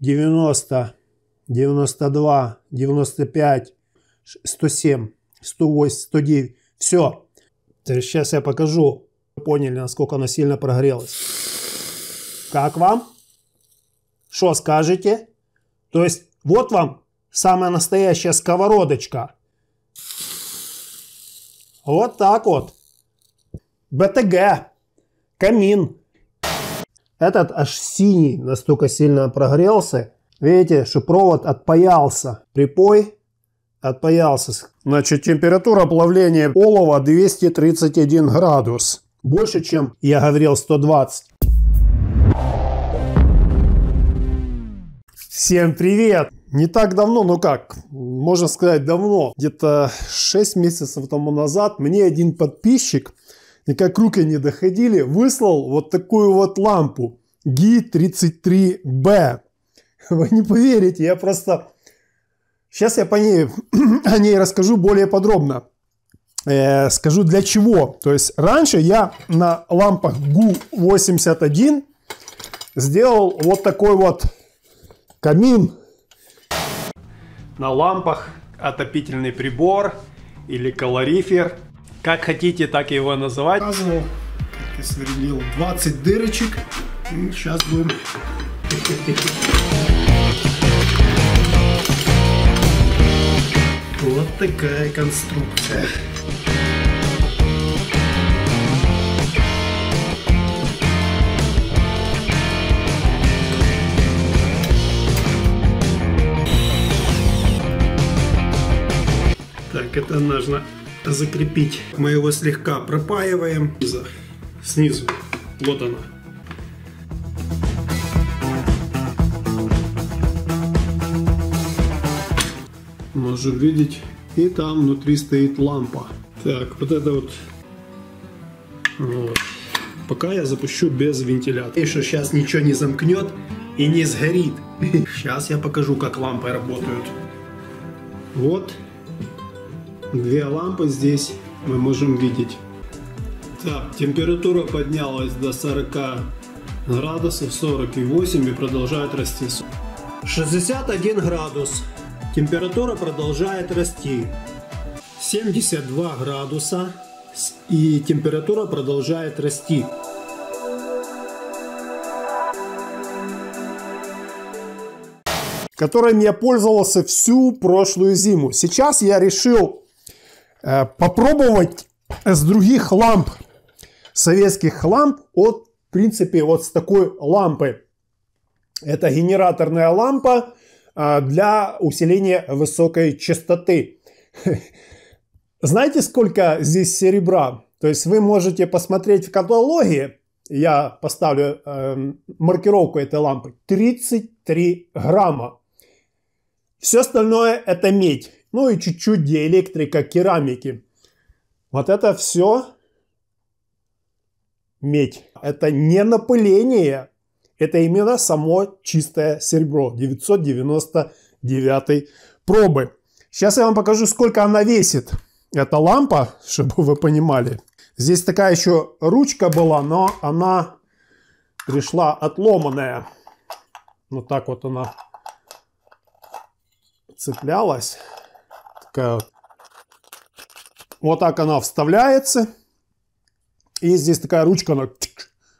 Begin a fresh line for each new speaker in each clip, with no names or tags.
90, 92, 95, 107, 108, 109. Все. Сейчас я покажу. Поняли, насколько она сильно прогрелась. Как вам? Что скажете? То есть вот вам самая настоящая сковородочка. Вот так вот. БТГ. Камин. Этот аж синий настолько сильно прогрелся. Видите, что провод отпаялся. Припой отпаялся. Значит, температура плавления олова 231 градус. Больше, чем я говорил 120. Всем привет! Не так давно, ну как, можно сказать давно, где-то 6 месяцев тому назад мне один подписчик и как руки не доходили, выслал вот такую вот лампу g 33 b Вы не поверите, я просто... Сейчас я по ней, о ней расскажу более подробно. Э, скажу для чего. То есть раньше я на лампах GU-81 сделал вот такой вот камин. На лампах отопительный прибор или калорифер – как хотите, так его называть. Показывал, как я сверлил 20 дырочек. И сейчас будем... Вот такая конструкция. Так, это нужно закрепить. Мы его слегка пропаиваем снизу. Вот она. Можем видеть. И там внутри стоит лампа. Так, вот это вот. вот. Пока я запущу без вентилятора. И что сейчас ничего не замкнет и не сгорит. Сейчас я покажу, как лампы работают. Вот Две лампы здесь мы можем видеть. Так, температура поднялась до 40 градусов 48 и продолжает расти. 61 градус. Температура продолжает расти. 72 градуса и температура продолжает расти. которым я пользовался всю прошлую зиму. Сейчас я решил Э, попробовать с других ламп, советских ламп, от, в принципе, вот с такой лампы. Это генераторная лампа э, для усиления высокой частоты. Знаете, сколько здесь серебра? То есть вы можете посмотреть в каталоге, я поставлю э, маркировку этой лампы, 33 грамма. Все остальное это медь ну и чуть-чуть диэлектрика керамики. Вот это все медь. Это не напыление, это именно само чистое серебро 999 пробы. Сейчас я вам покажу, сколько она весит. эта лампа, чтобы вы понимали. Здесь такая еще ручка была, но она пришла отломанная. Вот так вот она цеплялась мягко. Вот так она вставляется. И здесь такая ручка, она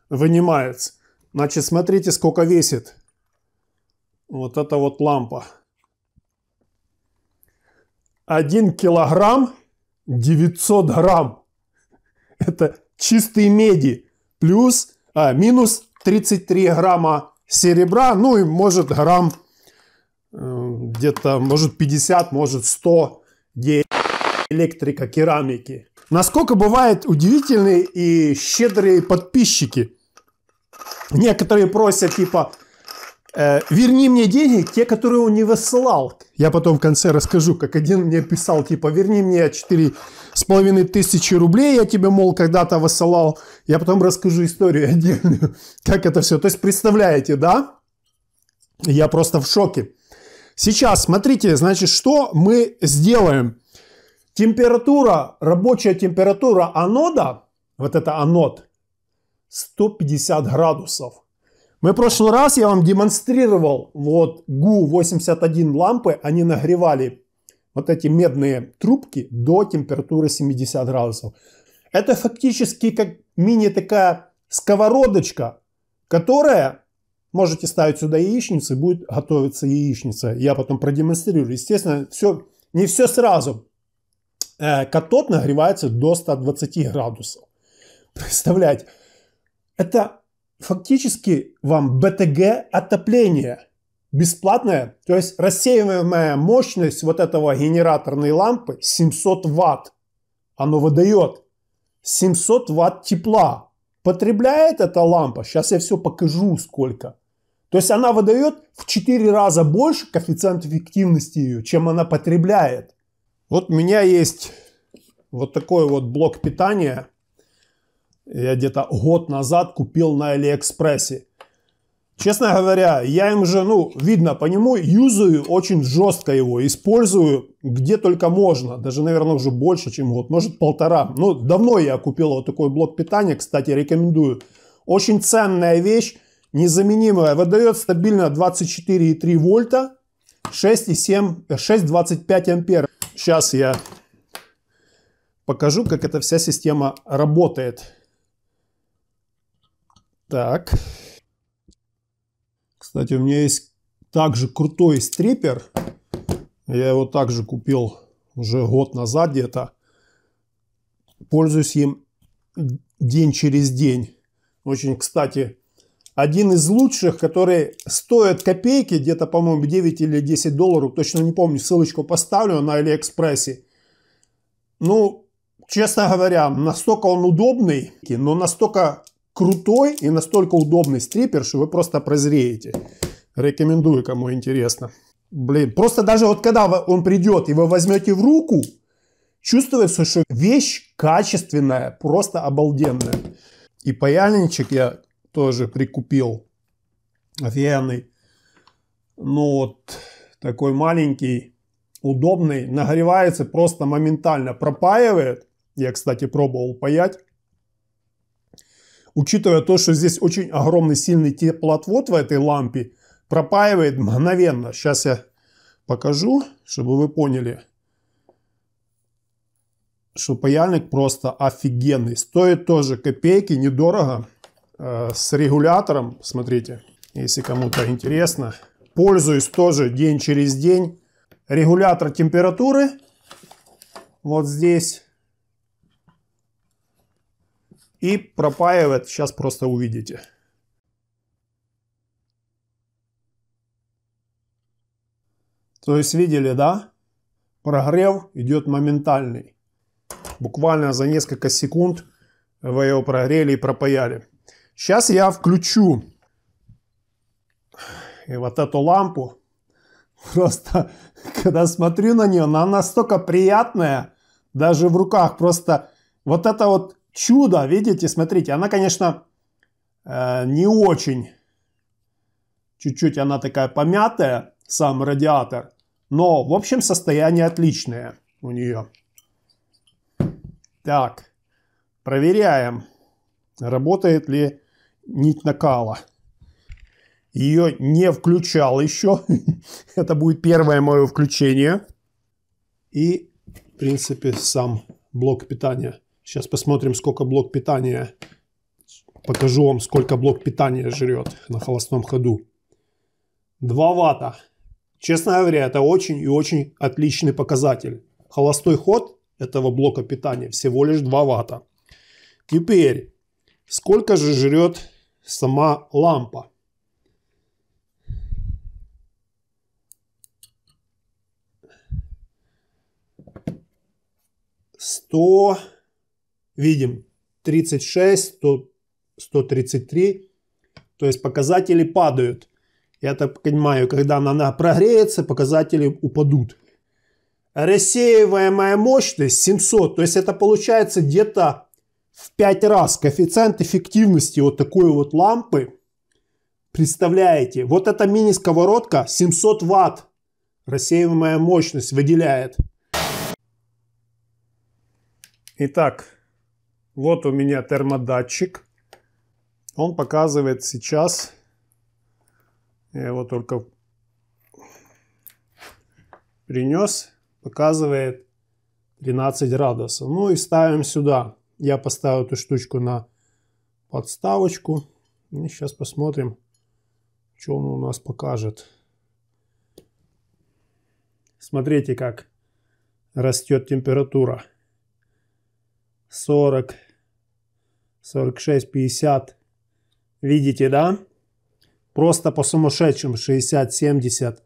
вынимается. Значит, смотрите, сколько весит вот эта вот лампа. 1 килограмм 900 грамм. Это чистый меди. Плюс, а, минус 33 грамма серебра. Ну и может грамм э, где-то, может 50, может 100 электрика, керамики. Насколько бывают удивительные и щедрые подписчики. Некоторые просят, типа, э, верни мне деньги, те, которые он не высылал. Я потом в конце расскажу, как один мне писал, типа, верни мне 4,5 тысячи рублей, я тебе, мол, когда-то высылал. Я потом расскажу историю отдельную, как это все. То есть, представляете, да? Я просто в шоке. Сейчас смотрите, значит, что мы сделаем. Температура, рабочая температура анода, вот это анод, 150 градусов. Мы в прошлый раз, я вам демонстрировал, вот ГУ-81 лампы, они нагревали вот эти медные трубки до температуры 70 градусов. Это фактически как мини такая сковородочка, которая Можете ставить сюда яичницы, будет готовиться яичница. Я потом продемонстрирую. Естественно, все, не все сразу. Э, катод нагревается до 120 градусов. Представляете, это фактически вам БТГ отопление бесплатное, то есть рассеиваемая мощность вот этого генераторной лампы 700 ватт. Оно выдает 700 ватт тепла. Потребляет эта лампа, сейчас я все покажу сколько, то есть она выдает в 4 раза больше коэффициент эффективности ее, чем она потребляет. Вот у меня есть вот такой вот блок питания. Я где-то год назад купил на Алиэкспрессе. Честно говоря, я им же, ну, видно по нему, юзаю очень жестко его, использую где только можно, даже, наверное, уже больше, чем год, может полтора. Ну, давно я купил вот такой блок питания, кстати, рекомендую. Очень ценная вещь, незаменимая, выдает стабильно 24,3 вольта, 6,25 э, ампер. Сейчас я покажу, как эта вся система работает. Так. Кстати, у меня есть также крутой стрипер. Я его также купил уже год назад где-то. Пользуюсь им день через день. Очень, кстати, один из лучших, который стоит копейки, где-то, по-моему, 9 или 10 долларов, точно не помню, ссылочку поставлю на Алиэкспрессе. Ну, честно говоря, настолько он удобный, но настолько крутой и настолько удобный стрипер, что вы просто прозреете. Рекомендую, кому интересно. Блин, просто даже вот когда он придет и вы возьмете в руку, чувствуется, что вещь качественная, просто обалденная. И паяльничек я тоже прикупил офигенный. Ну вот, такой маленький, удобный, нагревается просто моментально, пропаивает. Я, кстати, пробовал паять. Учитывая то, что здесь очень огромный сильный теплоотвод в этой лампе, пропаивает мгновенно. Сейчас я покажу, чтобы вы поняли, что паяльник просто офигенный. Стоит тоже копейки, недорого. Э, с регулятором, смотрите, если кому-то интересно. Пользуюсь тоже день через день. Регулятор температуры вот здесь. И пропаивает, сейчас просто увидите. То есть видели, да? Прогрев идет моментальный. Буквально за несколько секунд вы его прогрели и пропаяли. Сейчас я включу и вот эту лампу. Просто, когда смотрю на нее, она настолько приятная, даже в руках. Просто вот это вот чудо, видите, смотрите, она, конечно, э, не очень. Чуть-чуть она такая помятая, сам радиатор. Но, в общем, состояние отличное у нее. Так, проверяем, работает ли нить накала. Ее не включал еще. Это будет первое мое включение. И, в принципе, сам блок питания. Сейчас посмотрим, сколько блок питания. Покажу вам, сколько блок питания жрет на холостом ходу. 2 ватта. Честно говоря, это очень и очень отличный показатель. Холостой ход этого блока питания всего лишь 2 ватта. Теперь, сколько же жрет сама лампа. Сто, видим, 36, 100, 133, то есть показатели падают. Я так понимаю, когда она прогреется, показатели упадут. Рассеиваемая мощность 700, то есть это получается где-то в 5 раз коэффициент эффективности вот такой вот лампы. Представляете, вот эта мини-сковородка 700 ватт рассеиваемая мощность выделяет. Итак, вот у меня термодатчик. Он показывает сейчас, я его только принес, показывает 13 градусов. Ну и ставим сюда. Я поставил эту штучку на подставочку. И сейчас посмотрим, что он у нас покажет. Смотрите, как растет температура. 40, 46, 50. Видите, да? Просто по сумасшедшим 60, 70.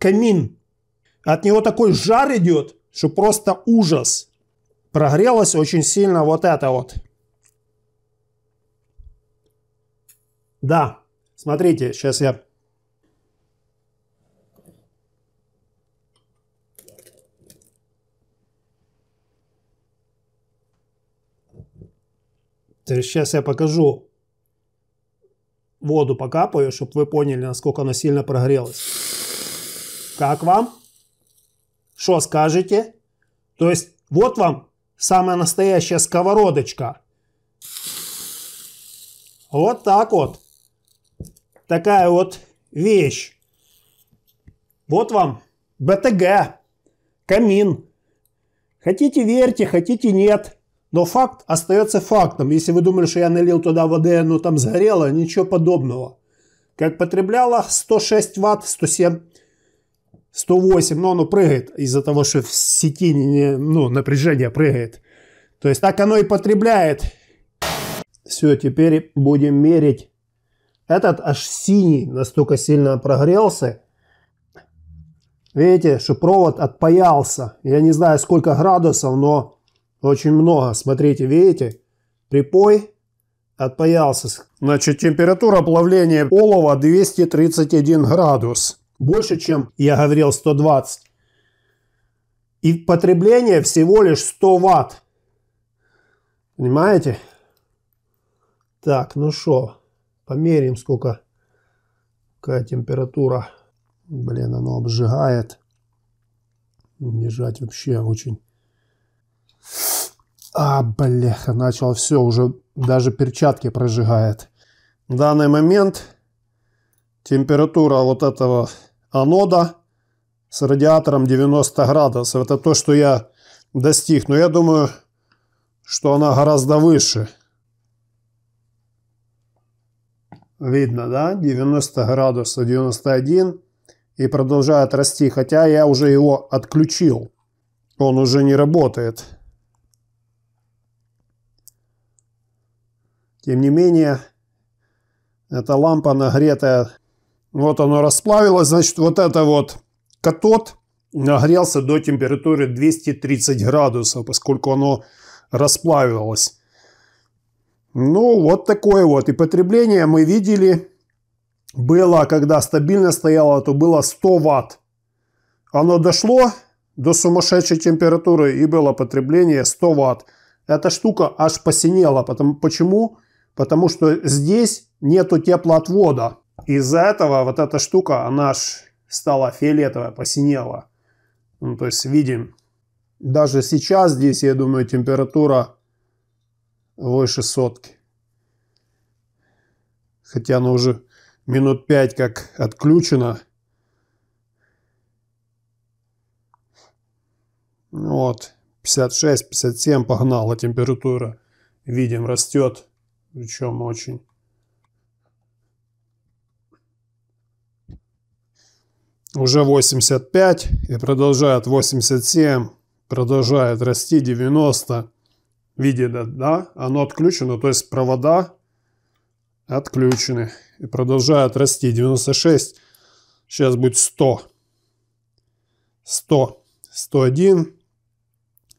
камин. От него такой жар идет, что просто ужас. Прогрелось очень сильно вот это вот. Да, смотрите, сейчас я... Сейчас я покажу воду покапаю, чтобы вы поняли, насколько она сильно прогрелась. Как вам? Что скажете? То есть вот вам самая настоящая сковородочка. Вот так вот. Такая вот вещь. Вот вам БТГ, камин. Хотите верьте, хотите нет. Но факт остается фактом. Если вы думали, что я налил туда воды, но там сгорело, ничего подобного. Как потребляла 106 ватт, 107 108, но ну, оно прыгает из-за того, что в сети ну, напряжение прыгает. То есть так оно и потребляет. Все, теперь будем мерить. Этот аж синий настолько сильно прогрелся. Видите, что провод отпаялся. Я не знаю, сколько градусов, но очень много. Смотрите, видите? Припой отпаялся. Значит, температура плавления олова 231 градус больше, чем я говорил 120. И потребление всего лишь 100 ватт. Понимаете? Так, ну что, померим, сколько, какая температура. Блин, оно обжигает. Не жать вообще очень... А, бляха, начал все, уже даже перчатки прожигает. В данный момент температура вот этого анода с радиатором 90 градусов. Это то, что я достиг. Но я думаю, что она гораздо выше. Видно, да? 90 градусов, 91. И продолжает расти, хотя я уже его отключил. Он уже не работает. Тем не менее, эта лампа нагретая вот оно расплавилось. Значит, вот это вот катод нагрелся до температуры 230 градусов, поскольку оно расплавилось. Ну, вот такое вот. И потребление мы видели, было, когда стабильно стояло, то было 100 ватт. Оно дошло до сумасшедшей температуры и было потребление 100 ватт. Эта штука аж посинела. Потому, почему? Потому что здесь нету теплоотвода. Из-за этого вот эта штука, она аж стала фиолетовая, посинела. Ну, то есть видим, даже сейчас здесь, я думаю, температура выше сотки. Хотя она уже минут пять как отключена. Ну вот, 56-57 погнала температура. Видим, растет. Причем очень уже 85 и продолжает 87, продолжает расти 90. Видели, да? Оно отключено, то есть провода отключены и продолжает расти 96. Сейчас будет 100. 100, 101,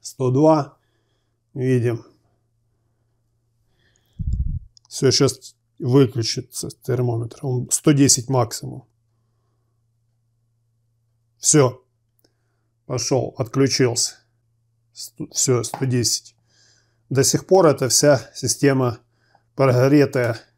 102. Видим. Все, сейчас выключится термометр. Он 110 максимум. Все. Пошел, отключился. Все, 110. До сих пор эта вся система прогретая